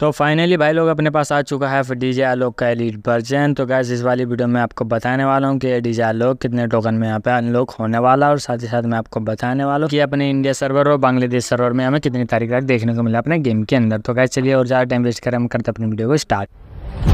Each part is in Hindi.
तो फाइनली भाई लोग अपने पास आ चुका है डी जे आलोक का एलिट वर्जन तो गैस इस वाली वीडियो में आपको बताने वाला हूँ कि ये आलोक कितने टोकन में यहाँ पे अनलॉक होने वाला और साथ ही साथ मैं आपको बताने वाला हूँ कि अपने इंडिया सर्वर और बांग्लादेश सर्वर में हमें कितनी तारीख तक देखने को मिला अपने गेम के अंदर तो गैस चलिए और ज़्यादा टाइम वेस्ट करें हम करते अपनी वीडियो को स्टार्ट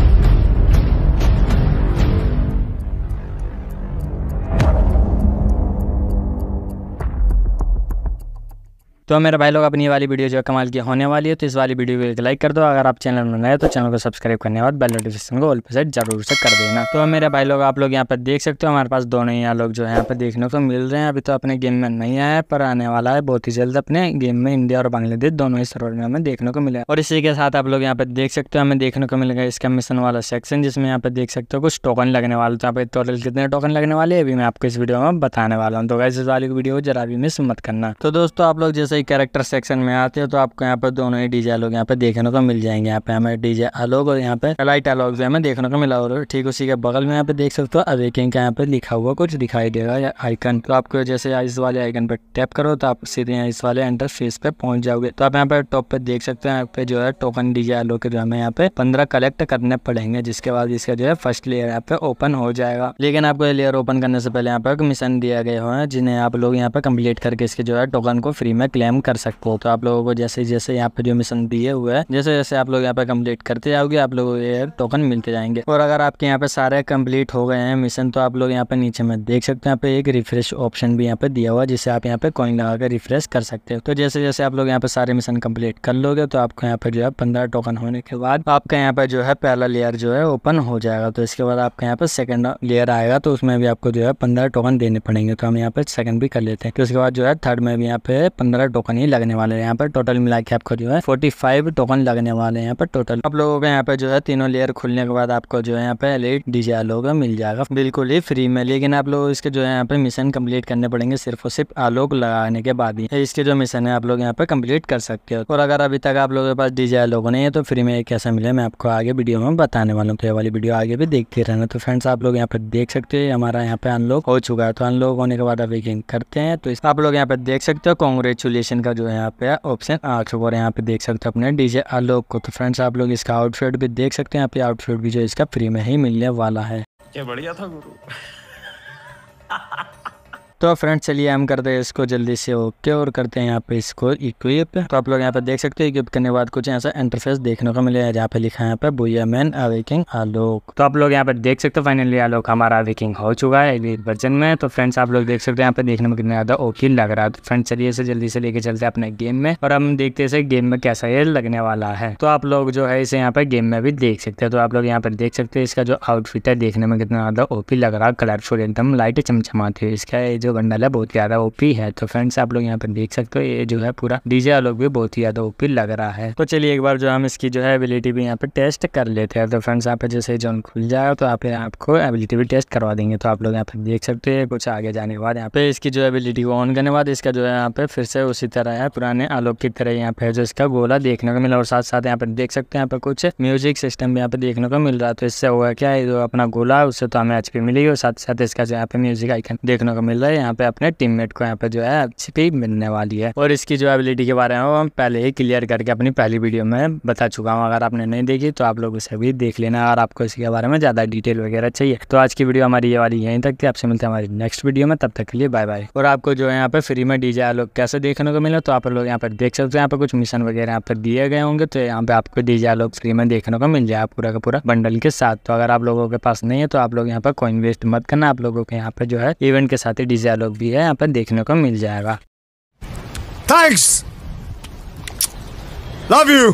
तो मेरे भाई लोग अपनी वाली वीडियो जो कमाल की होने वाली है तो इस वाली वीडियो को एक लाइक कर दो अगर आप चैनल में नए तो चैनल को सब्सक्राइब करने के बाद बेल नोटिफिकेशन को ऑल पर सेट जरूर से कर देना तो मेरे भाई लोग आप लोग यहाँ पर देख सकते हो हमारे पास दोनों ही लोग जो है यहाँ पर देखने को मिल रहे हैं अभी तो अपने गेम में नहीं आया है पर आने वाला है बहुत ही जल्द अपने गेम में इंडिया और बांग्लादेश दोनों ही सर्वर में हमें देखने को मिला और इसी के साथ आप लोग यहाँ पर देख सकते हो हमें देखने को मिलेगा इसका मिशन वाला सेक्शन जिसमें यहाँ पर देख सकते हो कुछ टोकन लगने वाले तो यहाँ पर टोटल कितने टोकन लगने वाले अभी मैं आपको इस वीडियो में बताने वाला हूँ तो वैसे इस वाली वीडियो को जरा भी मिस मत करना तो दोस्तों आप लोग जैसे ही कैरेक्टर सेक्शन में आते हो तो आपको यहाँ पर दोनों ही डीजे आलोग यहाँ पे देखने को मिल जाएंगे यहाँ पे हमें डीजे अलोग और यहाँ पे लाइट अलोग जो हमें देखने को मिला और ठीक उसी के बगल में यहाँ पे देख सकते हो अवेकिंग का यहाँ पे लिखा हुआ कुछ दिखाई देगा आइकन तो आपको जैसे इस वाले आइकन पर टैप करो तो आप सीधे यहाँ इस वाले फेस पे पहुंच जाओगे तो आप यहाँ पे टॉप पे देख सकते हैं यहाँ पे जो है टोकन डीजे आलोग के जो हमें यहाँ पे पंद्रह कलेक्ट करने पड़ेंगे जिसके बाद इसका जो है फर्स्ट लेयर यहाँ पे ओपन हो जाएगा लेकिन आपको ये लेयर ओपन करने से पहले यहाँ पे मिशन दिया गया है जिन्हें आप लोग यहाँ पे कम्प्लीट करके इसके जो है टोकन को फ्री में क्लेम एम कर सकते हो तो आप लोगों को जैसे जैसे यहाँ पे जो मिशन दिए हुए हैं जैसे जैसे आप लोग यहाँ पे कम्प्लीट करते जाओगे आप लोगों को ये टोकन मिलते जाएंगे और अगर आपके यहाँ पे सारे कम्प्लीट हो गए हैं मिशन तो आप लोग यहाँ पे नीचे में देख सकते हो यहाँ पे एक रिफ्रेश ऑप्शन भी यहाँ पे दिया हुआ जिससे आप यहाँ पे कॉइन लगा कर रिफ्रेश कर सकते हो तो जैसे जैसे आप लोग यहाँ पे सारे मिशन कम्प्लीट कर लोगे तो आपको यहाँ पे जो है पंद्रह टोकन होने के बाद आपका यहाँ पे जो है पहला लेयर जो है ओपन हो जाएगा तो इसके बाद आपका यहाँ पे सेकंड लेयर आएगा तो उसमें भी आपको जो है पंद्रह टोकन देने पड़ेंगे तो हम यहाँ पे सेकंड भी कर लेते हैं तो उसके बाद जो है थर्ड में भी यहाँ पे पंद्रह टोकन ही लगने वाले हैं यहाँ पर टोटल मिला के आपको जो है फोर्टी फाइव टोकन लगने वाले हैं यहाँ पर टोटल आप लोगों को यहाँ पे जो है तीनों लेयर खुलने के बाद आपको जो है यहाँ पे एलिट डीजे आलोक मिल जाएगा बिल्कुल ही फ्री में लेकिन आप लोग इसके जो है यहाँ पे मिशन कम्प्लीट करने पड़ेंगे सिर्फ और सिर्फ आलोक लगाने के बाद ही इसके जो मिशन है आप लोग यहाँ पे कम्प्लीट कर सकते हो और अगर अभी तक आप लोगों के पास डीजे आलोक नहीं है तो फ्री में कैसा मिले मैं आपको आगे वीडियो में बताने वाला हूँ तो ये वाली वीडियो आगे भी देखते रहना तो फ्रेंड्स आप लोग यहाँ पे देख सकते हो हमारा यहाँ पे अनलॉक हो चुका है तो अनलॉक होने के बाद अब करते हैं तो आप लोग यहाँ पे देख सकते हो कांग्रेस मोनेटाइजेशन का जो है यहाँ पे ऑप्शन आ चुका और यहाँ पे देख सकते हो अपने डीजे आलोक को तो फ्रेंड्स आप लोग इसका आउटफिट भी देख सकते हैं यहाँ पे आउटफिट भी जो इसका फ्री में ही मिलने वाला है क्या बढ़िया था गुरु तो फ्रेंड्स चलिए हम करते हैं इसको जल्दी से ओके और करते हैं यहाँ पे इसको इक्विप तो, तो आप लोग यहाँ पे देख सकते हो इक्विप करने के बाद कुछ ऐसा इंटरफेस देखने को मिलेगा जहाँ पे लिखा है यहाँ पे बुआ मैन अवेकिंग आलोक तो आप लोग यहाँ पे देख सकते हो फाइनली आलोक हमारा अवेकिंग हो चुका है वर्जन में तो फ्रेंड्स आप लोग देख सकते हो यहाँ पे देखने में कितना ज्यादा ओके लग रहा है फ्रेंड तो फ्रेंड्स चलिए इसे जल्दी से लेके चलते हैं अपने गेम में और हम देखते हैं गेम में कैसा ये लगने वाला है तो आप लोग जो है इसे यहाँ पे गेम में भी देख सकते हैं तो आप लोग यहाँ पर देख सकते हैं इसका जो आउटफिट है देखने में कितना ज्यादा ओपी लग रहा है कलरफुल एकदम लाइट चमचमाती है इसका जो जो बंडल है बहुत ज़्यादा ओपी है तो फ्रेंड्स आप लोग यहाँ पर देख सकते हो ये जो है पूरा डीजे आलोक भी बहुत ही ज़्यादा ओपी लग रहा है तो चलिए एक बार जो हम इसकी जो है एबिलिटी भी यहाँ पे टेस्ट कर लेते हैं तो फ्रेंड्स यहाँ पर जैसे जो खुल जाए तो आप आपको एबिलिटी भी टेस्ट करवा देंगे तो आप लोग यहाँ पे देख सकते हैं कुछ आगे जाने के बाद यहाँ पे इसकी जो एबिलिटी को ऑन करने बाद इसका जो है यहाँ पे फिर से उसी तरह है पुराने आलोक की तरह यहाँ पे जो इसका गोला देखने को मिला और साथ साथ यहाँ पे देख सकते हैं यहाँ पे कुछ म्यूजिक सिस्टम भी यहाँ पे देखने को मिल रहा है तो इससे हुआ क्या जो अपना गोला उससे तो हमें एचपी मिली और साथ साथ इसका जो यहाँ पे म्यूजिक आइकन देखने को मिल रहा है यहाँ पे अपने टीममेट को यहाँ पे जो है अच्छी टीम मिलने वाली है और इसकी जो एबिलिटी के बारे में हम पहले ही क्लियर करके अपनी पहली वीडियो में बता चुका हूँ अगर आपने नहीं देखी तो आप लोग उसे भी देख लेना अगर आपको इसके बारे में ज़्यादा डिटेल वगैरह चाहिए तो आज की वीडियो हमारी ये वाली यहीं तक थी आपसे मिलते हैं हमारी नेक्स्ट वीडियो में तब तक के लिए बाय बाय और आपको जो है यहाँ पे फ्री में डीजे आलोक कैसे देखने को मिले तो आप लोग यहाँ पर देख सकते हो यहाँ पर कुछ मिशन वगैरह यहाँ पर दिए गए होंगे तो यहाँ पे आपको डीजे आलोक फ्री में देखने को मिल जाए पूरा का पूरा बंडल के साथ तो अगर आप लोगों के पास नहीं है तो आप लोग यहाँ पर कॉइन वेस्ट मत करना आप लोगों के यहाँ पर जो है इवेंट के साथ ही डीजे डायलॉग भी है यहाँ पर देखने को मिल जाएगा थैंक्स लव यू